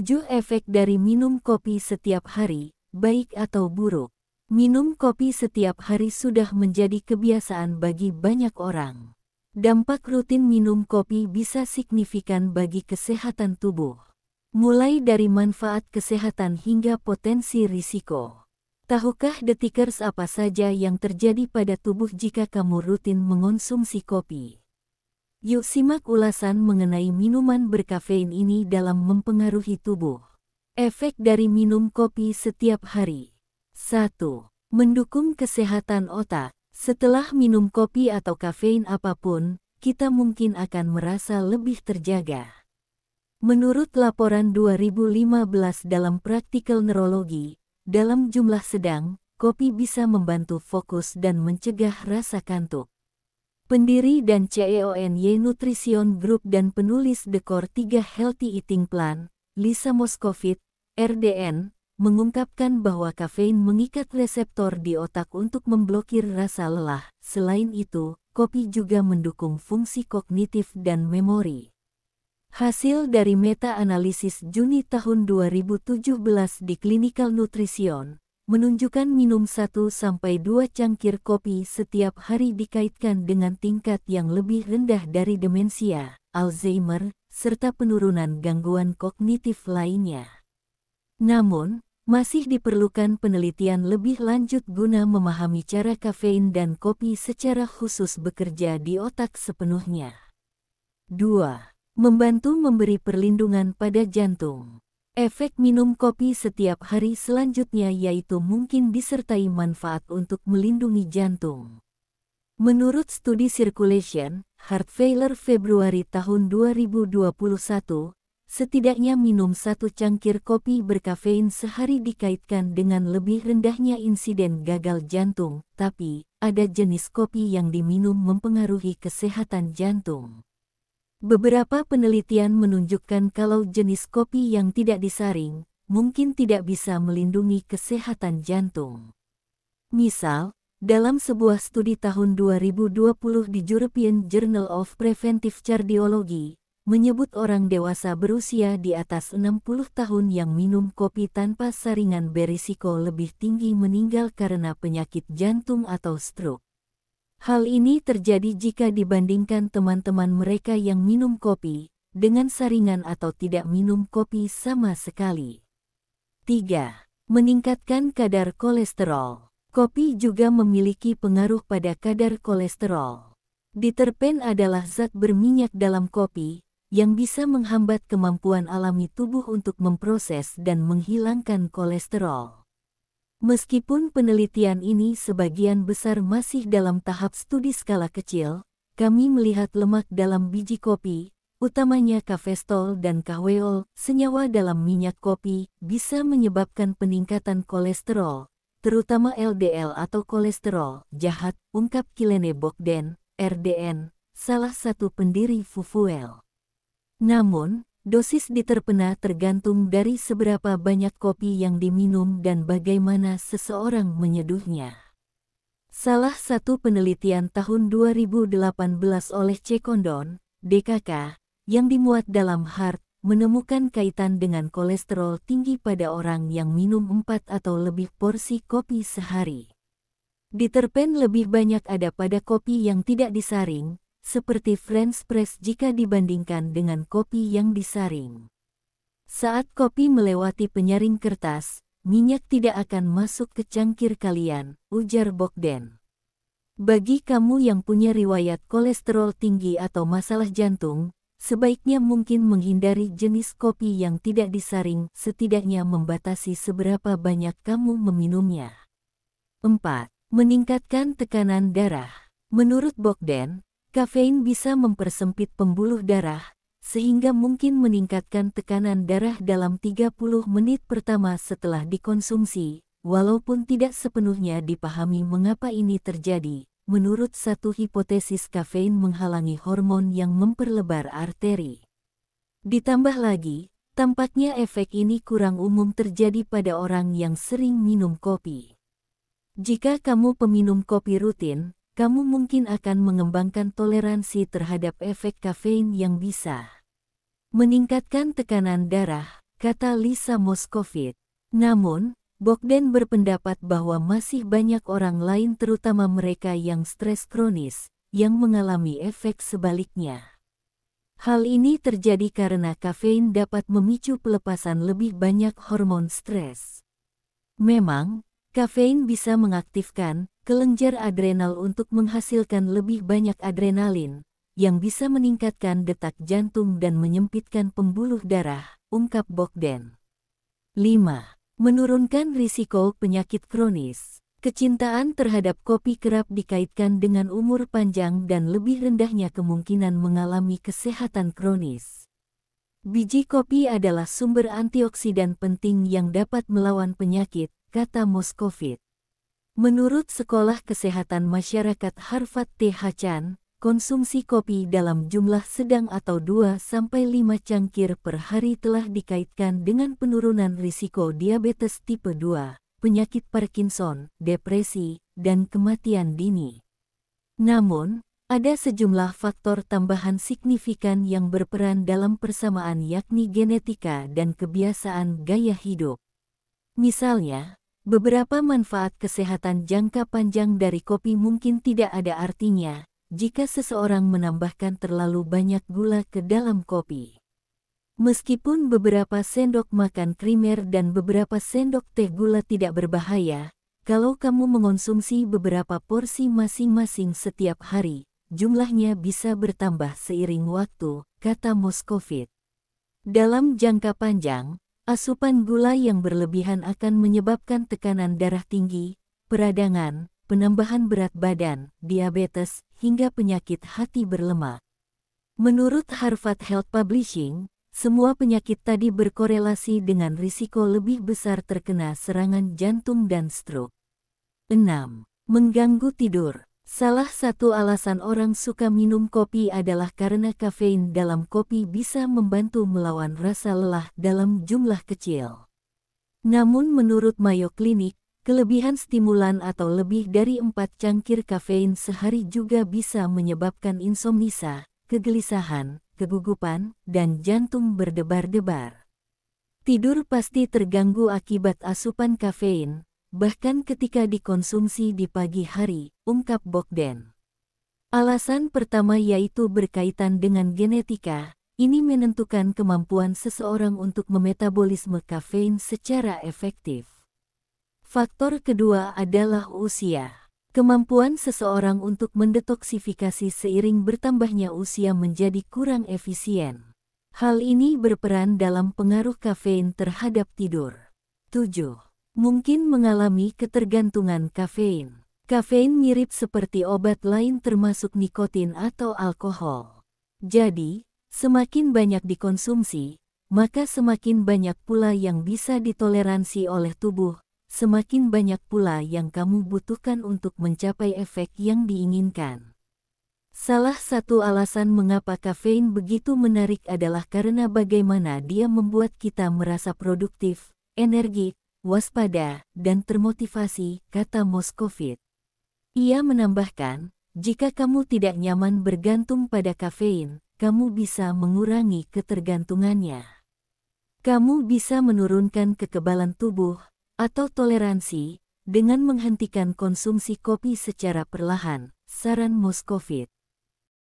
7 efek dari minum kopi setiap hari, baik atau buruk. Minum kopi setiap hari sudah menjadi kebiasaan bagi banyak orang. Dampak rutin minum kopi bisa signifikan bagi kesehatan tubuh, mulai dari manfaat kesehatan hingga potensi risiko. Tahukah detikers apa saja yang terjadi pada tubuh jika kamu rutin mengonsumsi kopi? Yuk simak ulasan mengenai minuman berkafein ini dalam mempengaruhi tubuh. Efek dari minum kopi setiap hari. 1. Mendukung kesehatan otak. Setelah minum kopi atau kafein apapun, kita mungkin akan merasa lebih terjaga. Menurut laporan 2015 dalam Practical Neurology, dalam jumlah sedang, kopi bisa membantu fokus dan mencegah rasa kantuk pendiri dan e NY Nutrition Group dan penulis Dekor 3 Healthy Eating Plan, Lisa Moskovit, RDN, mengungkapkan bahwa kafein mengikat reseptor di otak untuk memblokir rasa lelah. Selain itu, kopi juga mendukung fungsi kognitif dan memori. Hasil dari meta-analisis Juni tahun 2017 di Clinical Nutrition, menunjukkan minum 1-2 cangkir kopi setiap hari dikaitkan dengan tingkat yang lebih rendah dari demensia, Alzheimer, serta penurunan gangguan kognitif lainnya. Namun, masih diperlukan penelitian lebih lanjut guna memahami cara kafein dan kopi secara khusus bekerja di otak sepenuhnya. 2. Membantu memberi perlindungan pada jantung. Efek minum kopi setiap hari selanjutnya yaitu mungkin disertai manfaat untuk melindungi jantung. Menurut studi Circulation, Heart Failure Februari tahun 2021, setidaknya minum satu cangkir kopi berkafein sehari dikaitkan dengan lebih rendahnya insiden gagal jantung, tapi ada jenis kopi yang diminum mempengaruhi kesehatan jantung. Beberapa penelitian menunjukkan kalau jenis kopi yang tidak disaring mungkin tidak bisa melindungi kesehatan jantung. Misal, dalam sebuah studi tahun 2020 di European Journal of Preventive Cardiology, menyebut orang dewasa berusia di atas 60 tahun yang minum kopi tanpa saringan berisiko lebih tinggi meninggal karena penyakit jantung atau stroke. Hal ini terjadi jika dibandingkan teman-teman mereka yang minum kopi dengan saringan atau tidak minum kopi sama sekali. 3. Meningkatkan kadar kolesterol. Kopi juga memiliki pengaruh pada kadar kolesterol. Diterpen adalah zat berminyak dalam kopi yang bisa menghambat kemampuan alami tubuh untuk memproses dan menghilangkan kolesterol. Meskipun penelitian ini sebagian besar masih dalam tahap studi skala kecil, kami melihat lemak dalam biji kopi, utamanya kafestol dan kahweol, senyawa dalam minyak kopi, bisa menyebabkan peningkatan kolesterol, terutama LDL atau kolesterol jahat, ungkap Kilene Bogden, RDN, salah satu pendiri Fufuel. Namun, Dosis diterpena tergantung dari seberapa banyak kopi yang diminum dan bagaimana seseorang menyeduhnya. Salah satu penelitian tahun 2018 oleh C. Kondon, DKK, yang dimuat dalam HART, menemukan kaitan dengan kolesterol tinggi pada orang yang minum 4 atau lebih porsi kopi sehari. Diterpen lebih banyak ada pada kopi yang tidak disaring, seperti French press jika dibandingkan dengan kopi yang disaring. Saat kopi melewati penyaring kertas, minyak tidak akan masuk ke cangkir kalian, ujar Bogdan. Bagi kamu yang punya riwayat kolesterol tinggi atau masalah jantung, sebaiknya mungkin menghindari jenis kopi yang tidak disaring, setidaknya membatasi seberapa banyak kamu meminumnya. 4. Meningkatkan tekanan darah. Menurut Bogdan, Kafein bisa mempersempit pembuluh darah, sehingga mungkin meningkatkan tekanan darah dalam 30 menit pertama setelah dikonsumsi. Walaupun tidak sepenuhnya dipahami mengapa ini terjadi, menurut satu hipotesis kafein menghalangi hormon yang memperlebar arteri. Ditambah lagi, tampaknya efek ini kurang umum terjadi pada orang yang sering minum kopi. Jika kamu peminum kopi rutin, kamu mungkin akan mengembangkan toleransi terhadap efek kafein yang bisa meningkatkan tekanan darah, kata Lisa Moskovit. Namun, Bogdan berpendapat bahwa masih banyak orang lain terutama mereka yang stres kronis, yang mengalami efek sebaliknya. Hal ini terjadi karena kafein dapat memicu pelepasan lebih banyak hormon stres. Memang, kafein bisa mengaktifkan kelenjar adrenal untuk menghasilkan lebih banyak adrenalin, yang bisa meningkatkan detak jantung dan menyempitkan pembuluh darah, ungkap Bogden. 5. Menurunkan risiko penyakit kronis. Kecintaan terhadap kopi kerap dikaitkan dengan umur panjang dan lebih rendahnya kemungkinan mengalami kesehatan kronis. Biji kopi adalah sumber antioksidan penting yang dapat melawan penyakit, kata Moskovit. Menurut Sekolah Kesehatan Masyarakat Harvard T.H. Chan, konsumsi kopi dalam jumlah sedang atau 2-5 cangkir per hari telah dikaitkan dengan penurunan risiko diabetes tipe 2, penyakit Parkinson, depresi, dan kematian dini. Namun, ada sejumlah faktor tambahan signifikan yang berperan dalam persamaan yakni genetika dan kebiasaan gaya hidup. Misalnya, Beberapa manfaat kesehatan jangka panjang dari kopi mungkin tidak ada artinya jika seseorang menambahkan terlalu banyak gula ke dalam kopi. Meskipun beberapa sendok makan krimer dan beberapa sendok teh gula tidak berbahaya, kalau kamu mengonsumsi beberapa porsi masing-masing setiap hari, jumlahnya bisa bertambah seiring waktu, kata Moskovit. Dalam jangka panjang, Asupan gula yang berlebihan akan menyebabkan tekanan darah tinggi, peradangan, penambahan berat badan, diabetes, hingga penyakit hati berlemak. Menurut Harvard Health Publishing, semua penyakit tadi berkorelasi dengan risiko lebih besar terkena serangan jantung dan stroke. 6. Mengganggu tidur Salah satu alasan orang suka minum kopi adalah karena kafein dalam kopi bisa membantu melawan rasa lelah dalam jumlah kecil. Namun menurut Mayo Clinic, kelebihan stimulan atau lebih dari 4 cangkir kafein sehari juga bisa menyebabkan insomnia, kegelisahan, kegugupan, dan jantung berdebar-debar. Tidur pasti terganggu akibat asupan kafein, bahkan ketika dikonsumsi di pagi hari, ungkap Bogdan. Alasan pertama yaitu berkaitan dengan genetika, ini menentukan kemampuan seseorang untuk memetabolisme kafein secara efektif. Faktor kedua adalah usia. Kemampuan seseorang untuk mendetoksifikasi seiring bertambahnya usia menjadi kurang efisien. Hal ini berperan dalam pengaruh kafein terhadap tidur. 7 mungkin mengalami ketergantungan kafein. Kafein mirip seperti obat lain termasuk nikotin atau alkohol. Jadi, semakin banyak dikonsumsi, maka semakin banyak pula yang bisa ditoleransi oleh tubuh, semakin banyak pula yang kamu butuhkan untuk mencapai efek yang diinginkan. Salah satu alasan mengapa kafein begitu menarik adalah karena bagaimana dia membuat kita merasa produktif, energi, waspada, dan termotivasi, kata Moskovit. Ia menambahkan, jika kamu tidak nyaman bergantung pada kafein, kamu bisa mengurangi ketergantungannya. Kamu bisa menurunkan kekebalan tubuh atau toleransi dengan menghentikan konsumsi kopi secara perlahan, saran Moskovit.